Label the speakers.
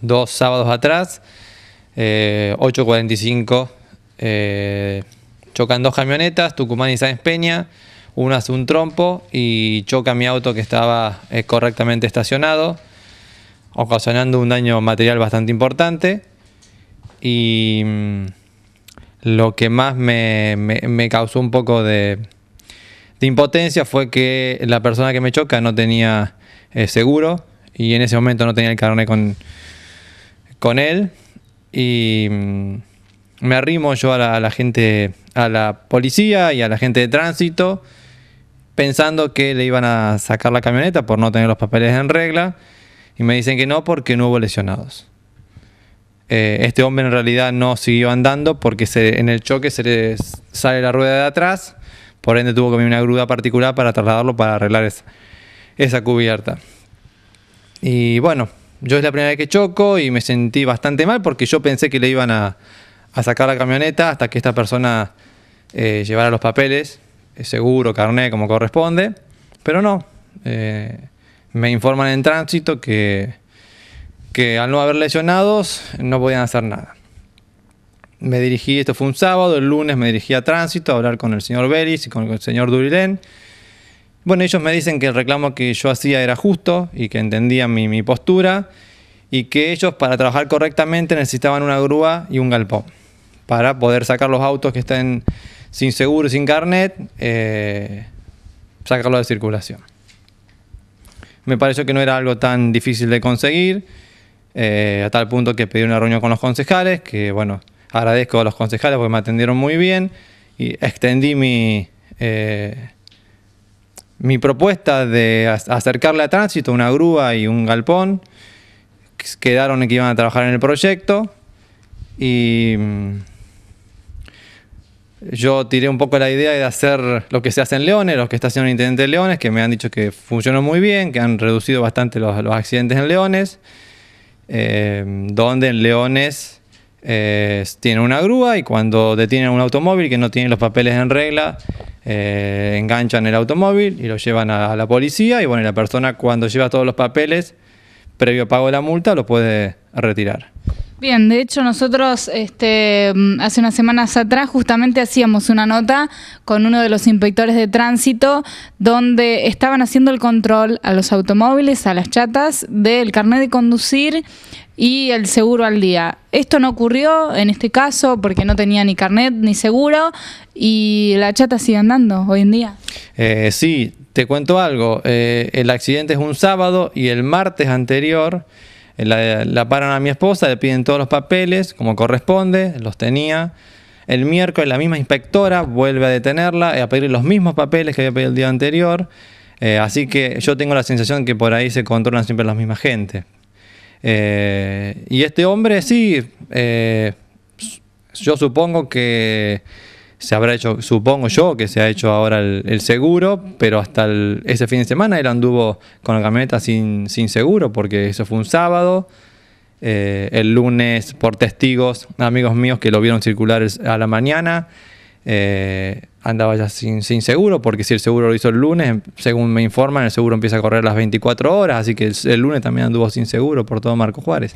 Speaker 1: dos sábados atrás, 8.45, eh, eh, chocan dos camionetas, Tucumán y Sáenz Peña, uno hace un trompo y choca mi auto que estaba eh, correctamente estacionado, ocasionando un daño material bastante importante. Y mm, lo que más me, causó un poco de, de impotencia fue que la persona que me choca no tenía seguro y en ese momento no tenía el carnet con, con él y mm, me arrimo yo a la, gente, a la policía y a la gente de tránsito, pensando que le iban a sacar la camioneta por no tener los papeles en regla y me dicen que no porque no hubo lesionados. Eh, este hombre en realidad no siguió andando porque en el choque se le sale la rueda de atrás, por ende tuvo que venir una grúa particular para trasladarlo para arreglar esa cubierta. Y bueno, yo es la primera vez que choco y me sentí bastante mal porque yo pensé que le iban a, sacar la camioneta hasta que esta persona eh, llevara los papeles, eh, seguro, carnet como corresponde. Pero no. Eh, me informan en tránsito que, que al no haber lesionados no podían hacer nada. Me dirigí, esto fue un sábado, el lunes me dirigí a tránsito a hablar con el señor Beris y con el señor Durilén. Bueno, ellos me dicen que el reclamo que yo hacía era justo y que entendían mi, postura y que ellos para trabajar correctamente necesitaban una grúa y un galpón para poder sacar los autos que estén sin seguro, sin carnet, eh, sacarlos de circulación. Me pareció que no era algo tan difícil de conseguir, eh, a tal punto que pedí una reunión con los concejales, que bueno, agradezco a los concejales porque me atendieron muy bien y extendí mi... Eh, mi propuesta de acercarle a tránsito una grúa y un galpón. Quedaron que iban a trabajar en el proyecto y mm, yo tiré un poco la idea de hacer lo que se hace en Leones, lo que está haciendo el intendente de Leones, que me han dicho que funcionó muy bien, que han reducido bastante los, accidentes en Leones, eh, donde en Leones eh, tienen una grúa y cuando detienen un automóvil que no tiene los papeles en regla, eh, enganchan el automóvil y lo llevan a, la policía y bueno, la persona cuando lleva todos los papeles previo pago de la multa lo puede retirar.
Speaker 2: Bien, de hecho nosotros este, mm, hace unas semanas atrás justamente hacíamos una nota con uno de los inspectores de tránsito donde estaban haciendo el control a los automóviles, a las chatas, del carnet de conducir y el seguro al día. Esto no ocurrió en este caso porque no tenía ni carnet ni seguro y la chata sigue andando hoy en día.
Speaker 1: Eh, sí, te cuento algo, eh, el accidente es un sábado y el martes anterior... La, paran a mi esposa, le piden todos los papeles, como corresponde, los tenía. El miércoles la misma inspectora vuelve a detenerla, y eh, a pedir los mismos papeles que había pedido el día anterior. Eh, así que yo tengo la sensación que por ahí se controlan siempre la misma gente. Eh, y este hombre sí, yo supongo que se habrá hecho, supongo yo, que se ha hecho ahora el, seguro, pero hasta ese fin de semana él anduvo con la camioneta sin, sin seguro, porque eso fue un sábado. Eh, el lunes, por testigos, amigos míos que lo vieron circular a la mañana, eh, andaba ya sin, seguro, porque si el seguro lo hizo el lunes, según me informan, el seguro empieza a correr las 24 horas, así que el lunes también anduvo sin seguro por todo Marco Juárez.